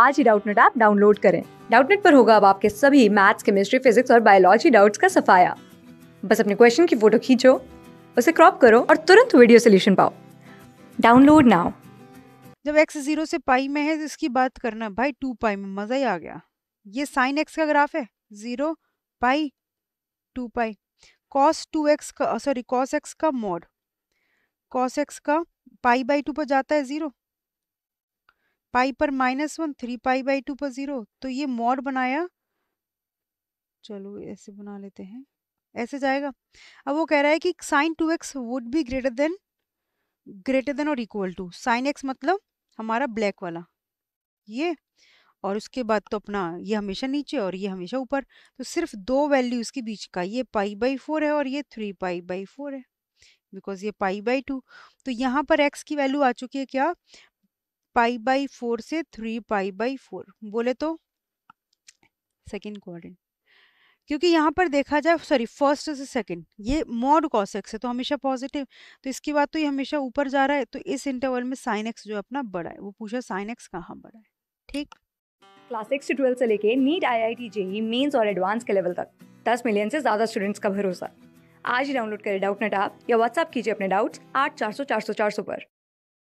आज ही Doubtnut app download करें डाउटनेट पर होगा अब आपके सभी मैथ्स केमिस्ट्री फिजिक्स और बायोलॉजी डाउट्स का सफाया बस अपने क्वेश्चन की फोटो खींचो उसे क्रॉप करो और तुरंत वीडियो सोल्यूशन पाओ डाउनलोड नाउ जब एक्स जीरो से पाई में है तो इसकी बात करना भाई टू पाई में मज़ा ही आ गया ये साइन एक्स का ग्राफ है zero pi two pi cos two x का सॉरी कॉस एक्स का मोड कॉस एक्स का पाई बाई टू पर जाता है जीरो पाई पर minus one three pi by two पर जीरो तो ये मॉड बनाया चलो ऐसे बना लेते हैं ऐसे जाएगा अब वो कह रहा है कि sine two x would be greater than greater than और इक्वल टू साइन एक्स मतलब हमारा ब्लैक वाला ये और उसके बाद तो अपना ये हमेशा नीचे और ये हमेशा ऊपर तो सिर्फ दो वैल्यू के बीच का ये पाई बाई फोर है और ये थ्री पाई बाई फोर है बिकॉज ये पाई बाई टू तो यहाँ पर एक्स की वैल्यू आ चुकी है क्या पाई बाई फोर से थ्री पाई बाई फोर बोले तो सेकेंड क्वाड्रेंट क्योंकि यहाँ पर देखा जाए सॉरी फर्स्ट से सेकंड ये मॉड कॉस एक्स है तो हमेशा पॉजिटिव तो इसकी बात तो ये हमेशा ऊपर जा रहा है तो इस इंटरवल में साइन एक्स जो अपना बड़ा है वो पूछा साइन एक्स कहाँ बड़ा है ठीक क्लास सिक्स से ट्वेल्थ से लेके NEET I I T JEE mains और एडवांस के लेवल तक दस मिलियन से ज़्यादा स्टूडेंट्स का भरोसा आज ही डाउनलोड करें डाउट नेट आप या व्हाट्सअप कीजिए अपने डाउट्स आठ चार सौ चार सौ चार सौ पर